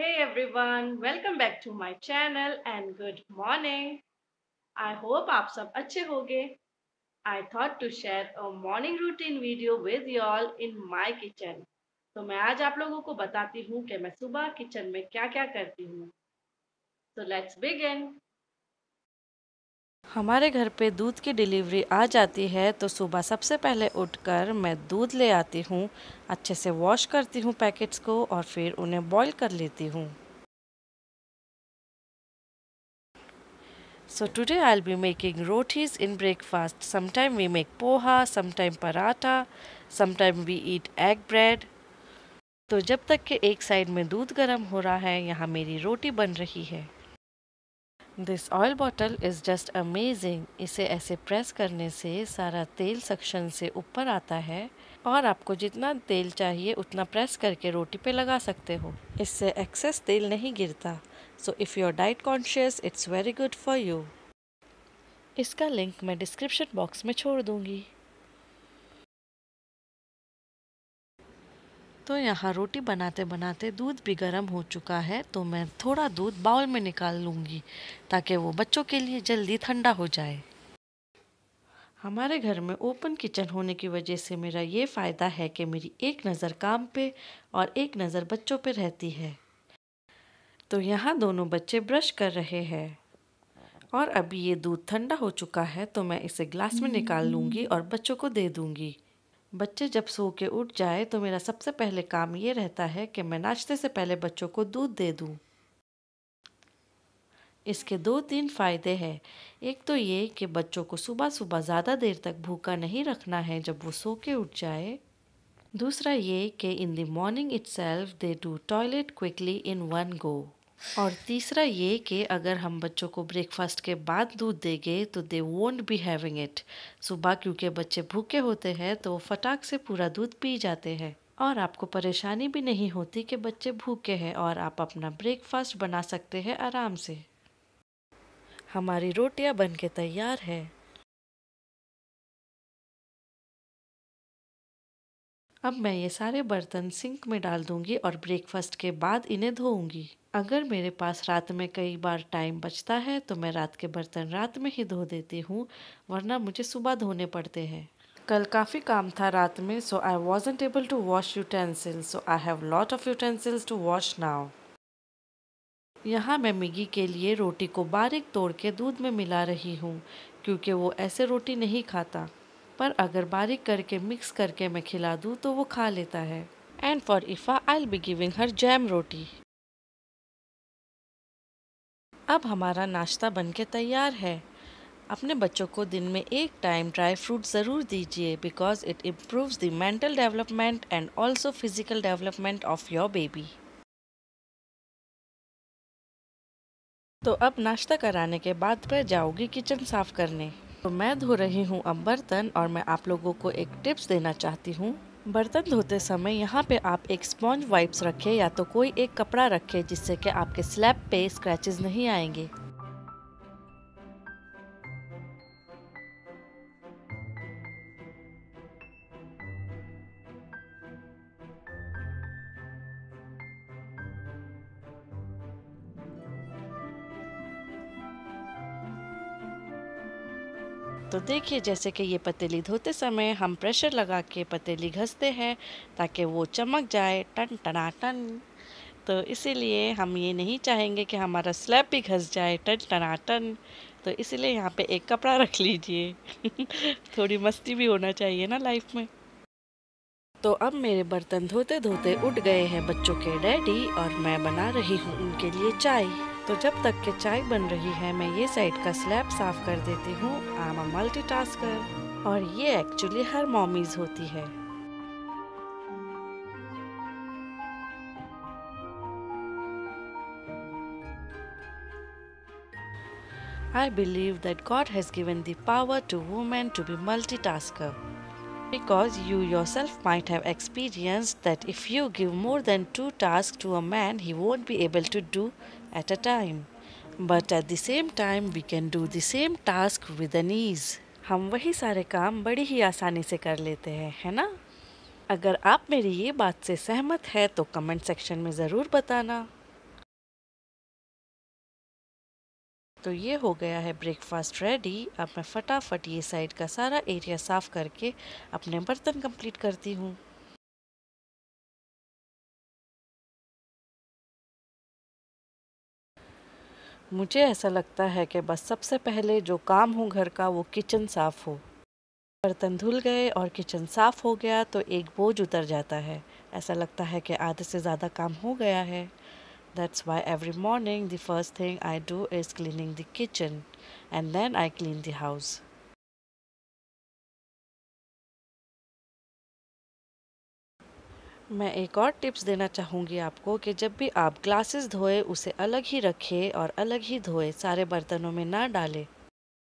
Hey everyone, welcome back to my channel and good morning. I hope आप सब अच्छे होंगे. I thought to share a morning routine video with you all in my kitchen. तो मैं आज आप लोगों को बताती हूँ कि मैं सुबह किचन में क्या क्या करती हूँ. So let's begin. हमारे घर पे दूध की डिलीवरी आ जाती है तो सुबह सबसे पहले उठकर मैं दूध ले आती हूँ अच्छे से वॉश करती हूँ पैकेट्स को और फिर उन्हें बॉईल कर लेती हूँ So today I'll be making rotis in breakfast Sometimes we make poha sometimes some sometimes we eat egg bread तो जब तक कि एक साइड में दूध गर्म हो रहा है यहाँ मेरी रोटी बन रही है this oil bottle is just amazing इसे ऐसे प्रेस करने से सारा तेल सक्शन से ऊपर आता है और आपको जितना तेल चाहिए उतना प्रेस करके रोटी पे लगा सकते हो इससे एक्सेस तेल नहीं गिरता so if you are diet conscious it's very good for you इसका लिंक मैं डिस्क्रिप्शन बॉक्स में छोड़ दूँगी तो यहाँ रोटी बनाते बनाते दूध भी गर्म हो चुका है तो मैं थोड़ा दूध बाउल में निकाल लूँगी ताकि वो बच्चों के लिए जल्दी ठंडा हो जाए हमारे घर में ओपन किचन होने की वजह से मेरा ये फ़ायदा है कि मेरी एक नज़र काम पे और एक नज़र बच्चों पे रहती है तो यहाँ दोनों बच्चे ब्रश कर रहे हैं और अभी ये दूध ठंडा हो चुका है तो मैं इसे ग्लास में निकाल लूँगी और बच्चों को दे दूँगी बच्चे जब सो के उठ जाए तो मेरा सबसे पहले काम ये रहता है कि मैं नाश्ते से पहले बच्चों को दूध दे दूँ इसके दो तीन फ़ायदे हैं एक तो ये कि बच्चों को सुबह सुबह ज़्यादा देर तक भूखा नहीं रखना है जब वो सो के उठ जाए दूसरा ये कि in the morning itself they do toilet quickly in one go और तीसरा ये कि अगर हम बच्चों को ब्रेकफास्ट के बाद दूध देंगे तो they won't be having it सुबह क्योंकि बच्चे भूखे होते हैं तो फटाक से पूरा दूध पी जाते हैं और आपको परेशानी भी नहीं होती कि बच्चे भूखे हैं और आप अपना ब्रेकफास्ट बना सकते हैं आराम से हमारी रोटियां बनके तैयार है अब मैं ये सारे बर्तन सिंक में डाल दूंगी और ब्रेकफास्ट के बाद इन्हें धोऊंगी अगर मेरे पास रात में कई बार टाइम बचता है तो मैं रात के बर्तन रात में ही धो देती हूँ वरना मुझे सुबह धोने पड़ते हैं कल काफ़ी काम था रात में so I wasn't able to wash utensils so I have lot of utensils to wash now यहाँ मैं मिगी के लिए रोटी को बारीक तोड़ के दूध में मिला रही हूँ क्योंकि वो ऐसे रोटी नहीं खाता पर अगर बारीक करके मिक्स करके मैं खिला दूँ तो वो खा लेता है and for Ifa I be giving her jam roti अब हमारा नाश्ता बनके तैयार है अपने बच्चों को दिन में एक टाइम ड्राई फ्रूट ज़रूर दीजिए because it improves the mental development and also physical development of your baby तो अब नाश्ता कराने के बाद मैं जाऊँगी किचन साफ़ करने तो मैं धो रही हूँ अब बर्तन और मैं आप लोगों को एक टिप्स देना चाहती हूँ बर्तन धोते समय यहाँ पे आप एक स्पॉन्ज वाइप्स रखें या तो कोई एक कपड़ा रखें जिससे कि आपके स्लैब पे स्क्रैचेस नहीं आएंगे तो देखिए जैसे कि ये पतीली धोते समय हम प्रेशर लगा के पतीली घसते हैं ताकि वो चमक जाए टन टनाटन तो इसीलिए हम ये नहीं चाहेंगे कि हमारा स्लैब भी घस जाए टन टनाटन तो इसीलिए यहाँ पे एक कपड़ा रख लीजिए थोड़ी मस्ती भी होना चाहिए ना लाइफ में तो अब मेरे बर्तन धोते धोते उठ गए हैं बच्चों के डैडी और मैं बना रही हूँ उनके लिए चाय तो जब तक के चाय बन रही है मैं ये साइड का स्लैब साफ कर देती हूँ आम अ मल्टी और ये एक्चुअली हर मॉमीज होती है I believe that God has given the power to women to be multitasker. Because you yourself might have experienced that if you give more than two tasks to a man, he won't be able to do at a time. But at the same time, we can do the same task with an ease. हम वही सारे काम बड़ी ही आसानी से कर लेते हैं है ना अगर आप मेरी ये बात से सहमत है तो कमेंट सेक्शन में ज़रूर बताना तो ये हो गया है ब्रेकफास्ट रेडी अब मैं फटाफट ये साइड का सारा एरिया साफ़ करके अपने बर्तन कंप्लीट करती हूँ मुझे ऐसा लगता है कि बस सबसे पहले जो काम हो घर का वो किचन साफ़ हो बर्तन धुल गए और किचन साफ़ हो गया तो एक बोझ उतर जाता है ऐसा लगता है कि आधे से ज़्यादा काम हो गया है that's why every morning the first thing I do is cleaning the kitchen and then I clean the house मैं एक और टिप्स देना चाहूँगी आपको कि जब भी आप ग्लासेस धोए उसे अलग ही रखें और अलग ही धोए सारे बर्तनों में ना डालें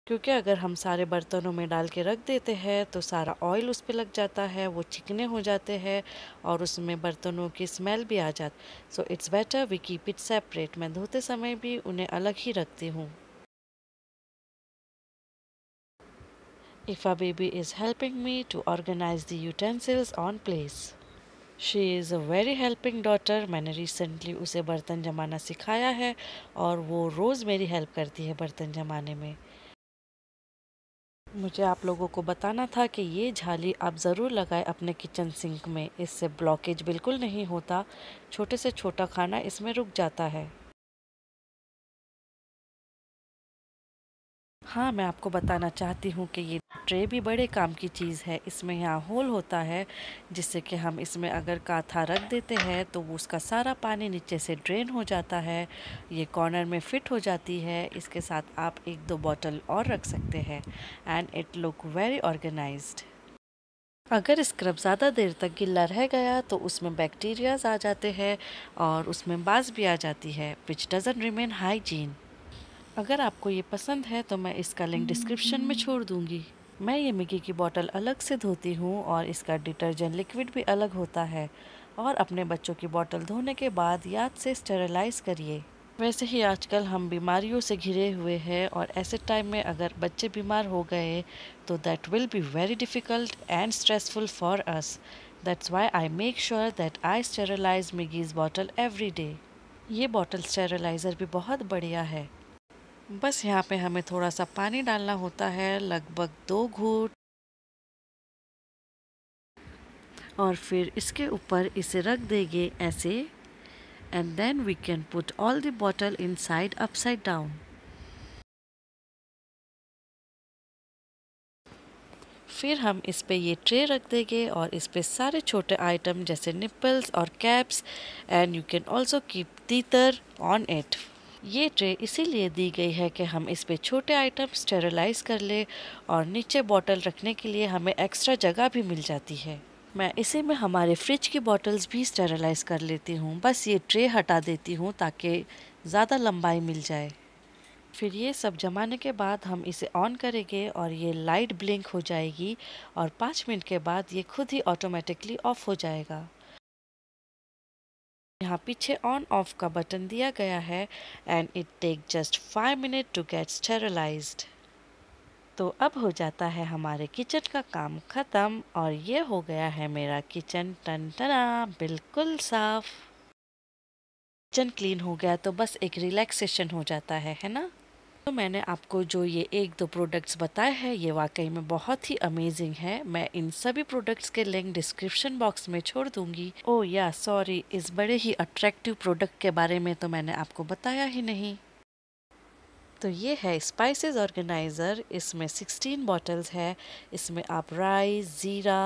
क्योंकि अगर हम सारे बर्तनों में डाल के रख देते हैं तो सारा ऑयल उस पर लग जाता है वो चिकने हो जाते हैं और उसमें बर्तनों की स्मेल भी आ जाती so it's better we keep it separate मैं धोते समय भी उन्हें अलग ही रखती हूँ Ifa baby is helping me to organise the utensils on place she is a very helping daughter मैंने रिसेंटली उसे बर्तन जमाना सिखाया है और वो रोज़ मेरी हेल्प करती है बर्तन जमाने में मुझे आप लोगों को बताना था कि ये झाली आप ज़रूर लगाएं अपने किचन सिंक में इससे ब्लॉकेज बिल्कुल नहीं होता छोटे से छोटा खाना इसमें रुक जाता है हाँ मैं आपको बताना चाहती हूँ कि ये ट्रे भी बड़े काम की चीज़ है इसमें यहाँ होल होता है जिससे कि हम इसमें अगर काथा रख देते हैं तो वो उसका सारा पानी नीचे से ड्रेन हो जाता है ये कॉर्नर में फिट हो जाती है इसके साथ आप एक दो बॉटल और रख सकते हैं and it look very organise अगर स्क्रब ज़्यादा देर तक गिल्ला रह गया तो उसमें बैक्टीरियाज आ जाते हैं और उसमें बाज भी आ जाती है विच डज़न रिमेन हाइजीन अगर आपको ये पसंद है तो मैं इसका लिंक डिस्क्रिप्शन में छोड़ दूँगी मैं ये मिगी की बॉटल अलग से धोती हूँ और इसका डिटर्जेंट लिक्विड भी अलग होता है और अपने बच्चों की बॉटल धोने के बाद याद से स्टेरलाइज करिए वैसे ही आजकल हम बीमारियों से घिरे हुए हैं और ऐसे टाइम में अगर बच्चे बीमार हो गए तो that will be very difficult and stressful for us that's why I make sure that I sterilise Miggy's bottle every day ये बॉटल स्टेरलाइज़र भी बहुत बढ़िया है बस यहाँ पे हमें थोड़ा सा पानी डालना होता है लगभग दो घूट और फिर इसके ऊपर इसे रख देंगे ऐसे and then we can put all the bottle inside upside down फिर हम इस पे ये ट्रे रख देंगे और इस पे सारे छोटे आइटम जैसे निपल्स और caps and you can also keep either on it ये ट्रे इसीलिए दी गई है कि हम इस पर छोटे आइटम स्टेरलाइज कर ले और नीचे बॉटल रखने के लिए हमें एक्स्ट्रा जगह भी मिल जाती है मैं इसी में हमारे फ्रिज की बॉटल्स भी स्टेरलाइज कर लेती हूँ बस ये ट्रे हटा देती हूँ ताकि ज़्यादा लंबाई मिल जाए फिर ये सब जमाने के बाद हम इसे ऑन करेंगे और ये लाइट ब्लिंक हो जाएगी और पाँच मिनट के बाद ये खुद ही ऑटोमेटिकली ऑफ़ हो जाएगा यहाँ पीछे ऑन ऑफ का बटन दिया गया है and it take just five minute to get sterilise तो अब हो जाता है हमारे किचन का काम ख़त्म और ये हो गया है मेरा किचन टन टना बिल्कुल साफ किचन क्लीन हो गया तो बस एक रिलैक्सेशन हो जाता है है ना तो मैंने आपको जो ये एक दो प्रोडक्ट्स बताए हैं ये वाकई में बहुत ही अमेजिंग है मैं इन सभी प्रोडक्ट्स के लिंक डिस्क्रिप्शन बॉक्स में छोड़ दूंगी ओ या सॉरी इस बड़े ही अट्रैक्टिव प्रोडक्ट के बारे में तो मैंने आपको बताया ही नहीं तो ये है स्पाइसेस ऑर्गेनाइज़र इसमें सिक्सटीन बॉटल्स है इसमें आप राइस ज़ीरा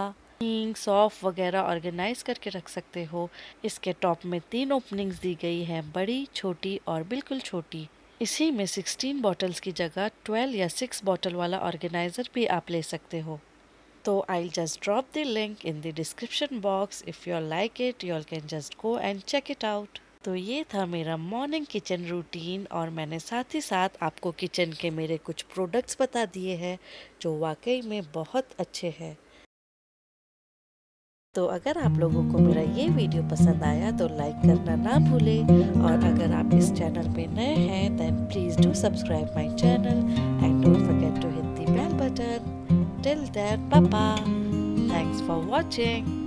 सॉफ वगैरह ऑर्गेनाइज करके रख सकते हो इसके टॉप में तीन ओपनिंग्स दी गई हैं बड़ी छोटी और बिल्कुल छोटी इसी में 16 बॉटल्स की जगह 12 या 6 बॉटल वाला ऑर्गेनाइज़र भी आप ले सकते हो तो I just drop the link in the description box if you like it you can just go and check it out तो ये था मेरा मॉर्निंग किचन रूटीन और मैंने साथ ही साथ आपको किचन के मेरे कुछ प्रोडक्ट्स बता दिए हैं जो वाकई में बहुत अच्छे हैं तो अगर आप लोगों को मेरा ये वीडियो पसंद आया तो लाइक करना ना भूलें और अगर आप इस चैनल पे नए हैं then please do subscribe my channel and don't forget to hit the bell button till then पापा थैंक्स फॉर वाचिंग